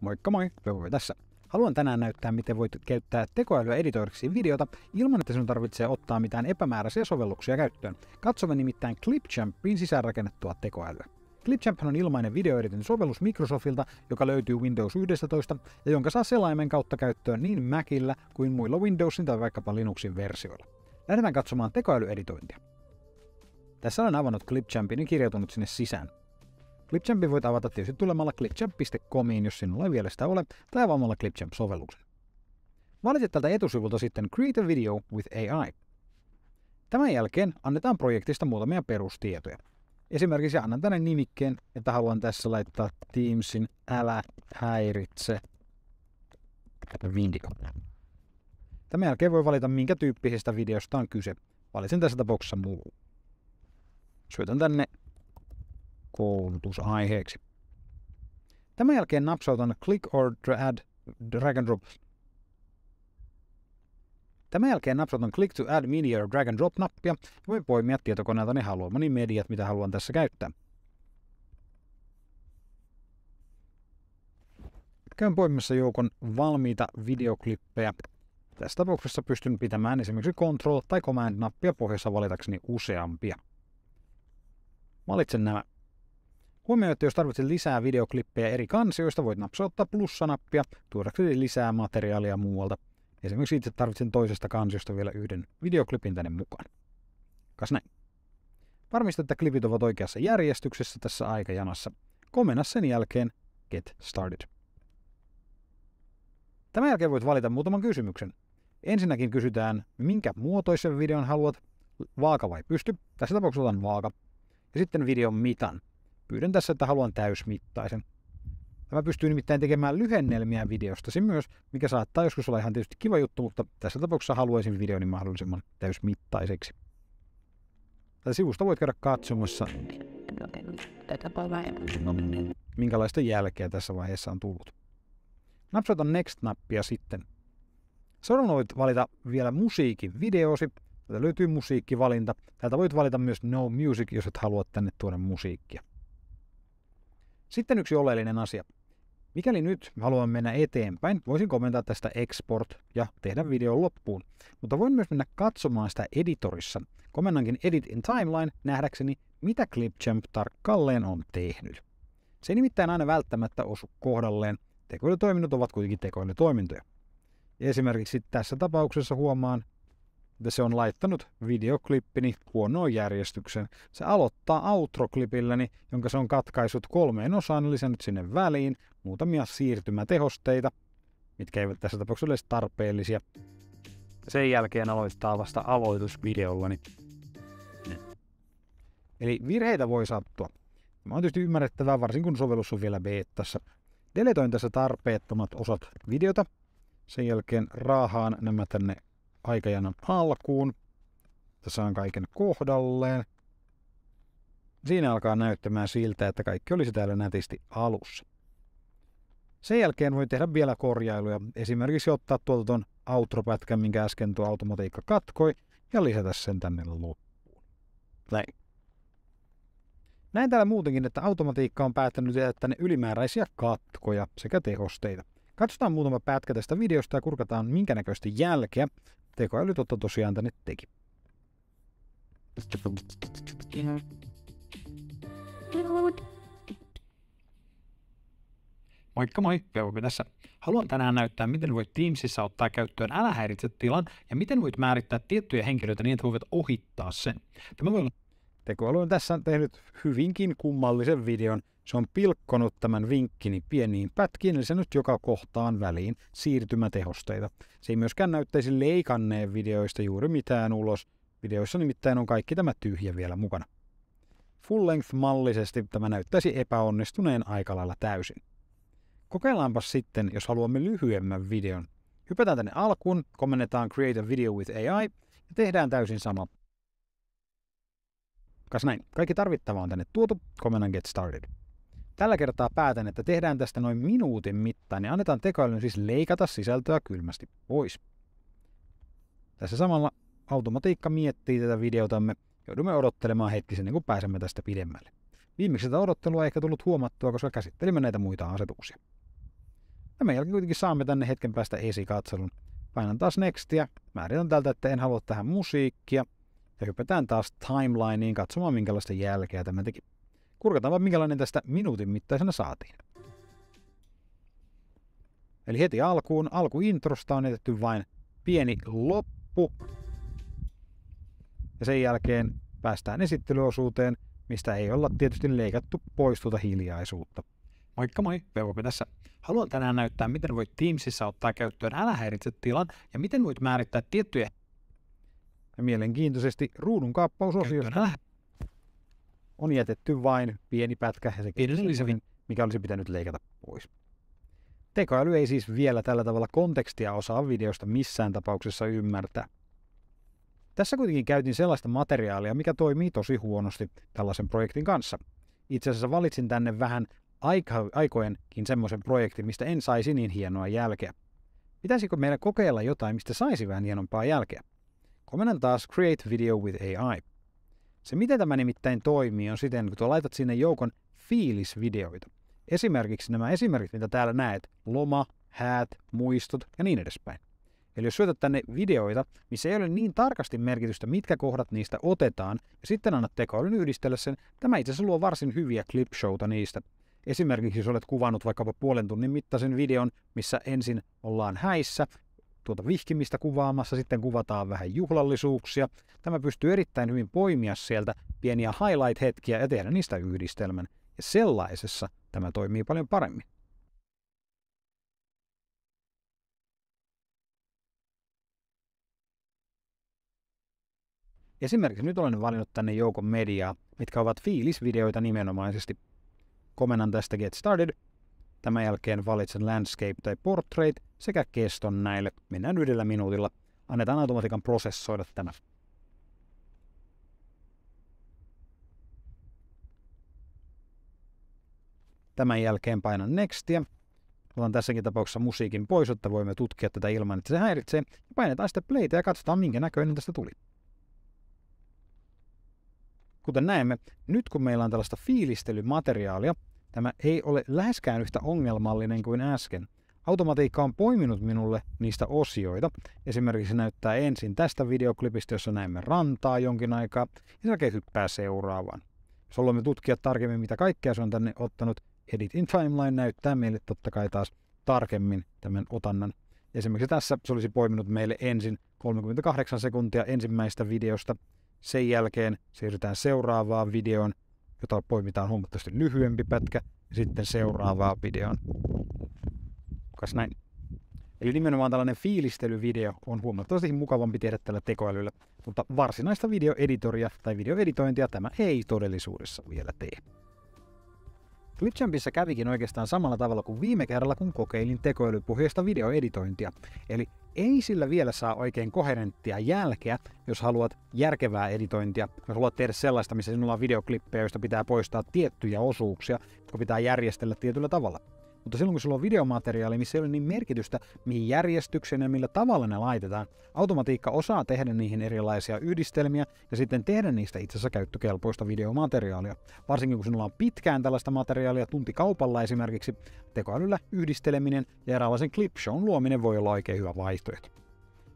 Moikka moi, Pepo tässä. Haluan tänään näyttää, miten voit käyttää tekoälyä editoriksi videota ilman, että sinun tarvitsee ottaa mitään epämääräisiä sovelluksia käyttöön. Katsomme nimittäin Clipchampin sisäänrakennettua tekoälyä. Clipchamp on ilmainen videoeditin sovellus Microsoftilta, joka löytyy Windows 11 ja jonka saa selaimen kautta käyttöön niin Macillä kuin muilla Windowsin tai vaikkapa Linuxin versioilla. Lähdetään katsomaan tekoälyeditointia. Tässä olen avannut Clipchampin ja kirjautunut sinne sisään. Clipchampi voit avata tietysti tulemalla clipchamp.comiin, jos sinulla ei vielä sitä ole, tai avaamalla Clipchamp-sovelluksen. Valitse tältä etusivulta sitten Create a Video with AI. Tämän jälkeen annetaan projektista muutamia perustietoja. Esimerkiksi annan tänne nimikkeen, että haluan tässä laittaa Teamsin älä häiritse video. Tämän jälkeen voi valita minkä tyyppisestä videosta on kyse. Valitsen tässä tapauksessa muu. Syötän tänne koulutusaiheeksi. Tämän jälkeen napsautan Click or Add Drag and Drop. Tämän jälkeen napsautan Click to Add Media or Drag and Drop-nappia ja voin poimia tietokoneelta ne haluamani mediat, mitä haluan tässä käyttää. Käyn poimimassa joukon valmiita videoklippejä. Tässä tapauksessa pystyn pitämään esimerkiksi Ctrl- tai Command-nappia pohjassa valitakseni useampia. Valitsen nämä Huomioi, että jos tarvitset lisää videoklippejä eri kansioista, voit napsauttaa plussanappia tuodaksesi lisää materiaalia muualta. Esimerkiksi itse tarvitsen toisesta kansiosta vielä yhden videoklipin tänne mukaan. Kas näin. Varmista, että klipit ovat oikeassa järjestyksessä tässä aikajanassa. Komenna sen jälkeen Get Started. Tämän jälkeen voit valita muutaman kysymyksen. Ensinnäkin kysytään, minkä muotoisen videon haluat, vaaka vai pysty. Tässä tapauksessa otan vaaka. Ja sitten videon mitan. Pyydän tässä, että haluan täysmittaisen. Tämä pystyy nimittäin tekemään lyhennelmiä videostasi myös, mikä saattaa joskus olla ihan tietysti kiva juttu, mutta tässä tapauksessa haluaisin videoni mahdollisimman täysmittaiseksi. Tätä sivusta voit käydä katsomassa, minkälaista jälkeä tässä vaiheessa on tullut. Napsauta Next-nappia sitten. Seuraavana voit valita vielä musiikin videosi. Täältä löytyy musiikkivalinta. Täältä voit valita myös No Music, jos et halua tänne tuoda musiikkia. Sitten yksi oleellinen asia. Mikäli nyt haluan mennä eteenpäin, voisin komentaa tästä export ja tehdä videon loppuun. Mutta voin myös mennä katsomaan sitä editorissa. Komennankin Edit in Timeline nähdäkseni, mitä Clipchamp tarkalleen on tehnyt. Se ei nimittäin aina välttämättä osu kohdalleen. Tekoilytoiminnot ovat kuitenkin tekoilytoimintoja. Esimerkiksi tässä tapauksessa huomaan, että se on laittanut videoklippini huonoon järjestyksen. Se aloittaa outroklipilläni, jonka se on katkaisut kolmeen osaan lisännyt sinne väliin muutamia siirtymätehosteita, mitkä eivät tässä tapauksessa ole tarpeellisia. Sen jälkeen aloittaa vasta aloitusvideollani. Eli virheitä voi sattua. Mä on tietysti ymmärrettävää, varsinkin kun sovellus on vielä beettassa. Deletoin tässä tarpeettomat osat videota. Sen jälkeen raahaan nämä tänne aikajanan alkuun. Tässä on kaiken kohdalleen. Siinä alkaa näyttämään siltä, että kaikki olisi täällä nätisti alussa. Sen jälkeen voi tehdä vielä korjailuja, esimerkiksi ottaa tuolta ton outropätkän, minkä äsken tuo automatiikka katkoi, ja lisätä sen tänne loppuun. Näin. Näin täällä muutenkin, että automatiikka on päättänyt tehdä tänne ylimääräisiä katkoja sekä tehosteita. Katsotaan muutama pätkä tästä videosta ja kurkataan minkä näköistä jälkeä tekoäly totta tosiaan tänne teki. Moikka moi, Peukki tässä. Haluan tänään näyttää, miten voit Teamsissa ottaa käyttöön älä häiritse tilan ja miten voit määrittää tiettyjä henkilöitä niin, että voivat ohittaa sen. Tämä voi olla Tekoäly on tässä tehnyt hyvinkin kummallisen videon. Se on pilkkonut tämän vinkkini pieniin pätkiin, eli se nyt joka kohtaan väliin siirtymätehosteita. Se ei myöskään näyttäisi leikanneen videoista juuri mitään ulos. Videoissa nimittäin on kaikki tämä tyhjä vielä mukana. Full-length-mallisesti tämä näyttäisi epäonnistuneen aika lailla täysin. Kokeillaanpa sitten, jos haluamme lyhyemmän videon. Hypätään tänne alkuun, komennetaan Create a Video with AI ja tehdään täysin sama. Kas näin, kaikki tarvittava on tänne tuotu, Komennan get started. Tällä kertaa päätän, että tehdään tästä noin minuutin mittaan ja annetaan tekoälyn siis leikata sisältöä kylmästi pois. Tässä samalla automatiikka miettii tätä videotamme. Joudumme odottelemaan hetkisen, niin kun pääsemme tästä pidemmälle. Viimeksi tätä odottelua ei ehkä tullut huomattua, koska käsittelimme näitä muita asetuksia. Tämän jälkeen kuitenkin saamme tänne hetken päästä esikatselun. Painan taas nextiä. Määritän tältä, että en halua tähän musiikkia. Ja hypätään taas timelineen katsomaan, minkälaista jälkeä tämä teki. Kurkataan vaan, minkälainen tästä minuutin mittaisena saatiin. Eli heti alkuun, alkuintrosta on jätetty vain pieni loppu. Ja sen jälkeen päästään esittelyosuuteen, mistä ei olla tietysti leikattu pois tuota hiljaisuutta. Moikka moi, VVP tässä. Haluan tänään näyttää, miten voit Teamsissa ottaa käyttöön älä häiritse tilan ja miten voit määrittää tiettyjä ja mielenkiintoisesti ruudun kaappausosiosta on jätetty vain pieni pätkä ja se mikä olisi pitänyt leikata pois. Tekoäly ei siis vielä tällä tavalla kontekstia osaa videosta missään tapauksessa ymmärtää. Tässä kuitenkin käytin sellaista materiaalia, mikä toimii tosi huonosti tällaisen projektin kanssa. Itse asiassa valitsin tänne vähän aika, aikojenkin semmoisen projektin, mistä en saisi niin hienoa jälkeä. Pitäisikö meillä kokeilla jotain, mistä saisi vähän hienompaa jälkeä? Komennan taas Create Video with AI. Se, miten tämä nimittäin toimii, on siten, kun laitat sinne joukon fiilisvideoita. Esimerkiksi nämä esimerkit, mitä täällä näet, loma, häät, muistot ja niin edespäin. Eli jos syötät tänne videoita, missä ei ole niin tarkasti merkitystä, mitkä kohdat niistä otetaan, ja sitten annat tekoälyn yhdistellä sen, tämä itse asiassa luo varsin hyviä clipshowta niistä. Esimerkiksi jos olet kuvannut vaikkapa puolen tunnin mittaisen videon, missä ensin ollaan häissä tuota vihkimistä kuvaamassa, sitten kuvataan vähän juhlallisuuksia. Tämä pystyy erittäin hyvin poimia sieltä pieniä highlight-hetkiä ja tehdä niistä yhdistelmän. Ja sellaisessa tämä toimii paljon paremmin. Esimerkiksi nyt olen valinnut tänne joukon mediaa, mitkä ovat fiilisvideoita nimenomaisesti. Komennan tästä Get Started Tämän jälkeen valitsen Landscape tai Portrait sekä keston näille. Mennään yhdellä minuutilla. Annetaan automatiikan prosessoida tämä. Tämän jälkeen painan Nextia. Otan tässäkin tapauksessa musiikin pois, että voimme tutkia tätä ilman, että se häiritsee. painetaan sitten playtä ja katsotaan, minkä näköinen tästä tuli. Kuten näemme, nyt kun meillä on tällaista fiilistelymateriaalia, Tämä ei ole läheskään yhtä ongelmallinen kuin äsken. Automatiikka on poiminut minulle niistä osioita. Esimerkiksi näyttää ensin tästä videoklipistä, jossa näemme rantaa jonkin aikaa, ja se hyppää seuraavaan. Jos haluamme tutkia tarkemmin, mitä kaikkea se on tänne ottanut, Edit in Timeline näyttää meille totta kai taas tarkemmin tämän otannan. Esimerkiksi tässä se olisi poiminut meille ensin 38 sekuntia ensimmäistä videosta, sen jälkeen siirrytään seuraavaan videoon, jota poimitaan huomattavasti lyhyempi pätkä, ja sitten seuraavaa videoon. Kas näin. Eli nimenomaan tällainen fiilistelyvideo on huomattavasti mukavampi tehdä tällä tekoälyllä, mutta varsinaista videoeditoria tai videoeditointia tämä ei todellisuudessa vielä tee. Clipchampissa kävikin oikeastaan samalla tavalla kuin viime kerralla, kun kokeilin tekoälypohjaista videoeditointia. Eli ei sillä vielä saa oikein koherenttia jälkeä, jos haluat järkevää editointia, jos haluat tehdä sellaista, missä sinulla on videoklippejä, joista pitää poistaa tiettyjä osuuksia, jotka pitää järjestellä tietyllä tavalla. Mutta silloin kun sulla on videomateriaali, missä ei ole niin merkitystä, mihin järjestykseen ja millä tavalla ne laitetaan, automatiikka osaa tehdä niihin erilaisia yhdistelmiä ja sitten tehdä niistä itse asiassa käyttökelpoista videomateriaalia. Varsinkin kun sinulla on pitkään tällaista materiaalia tuntikaupalla esimerkiksi, tekoälyllä yhdisteleminen ja eräänlaisen clipshown luominen voi olla oikein hyvä vaihtoehto.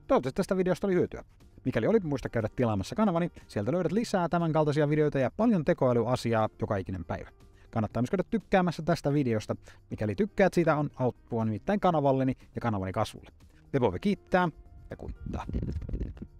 Toivottavasti tästä videosta oli hyötyä. Mikäli olit, muista käydä tilaamassa kanavani, sieltä löydät lisää tämänkaltaisia videoita ja paljon tekoälyasiaa joka ikinen päivä. Kannattaa myös käydä tykkäämässä tästä videosta. Mikäli tykkäät siitä, on auttua nimittäin kanavalleni ja kanavani kasvulle. Te voi kiittää ja kuittaa.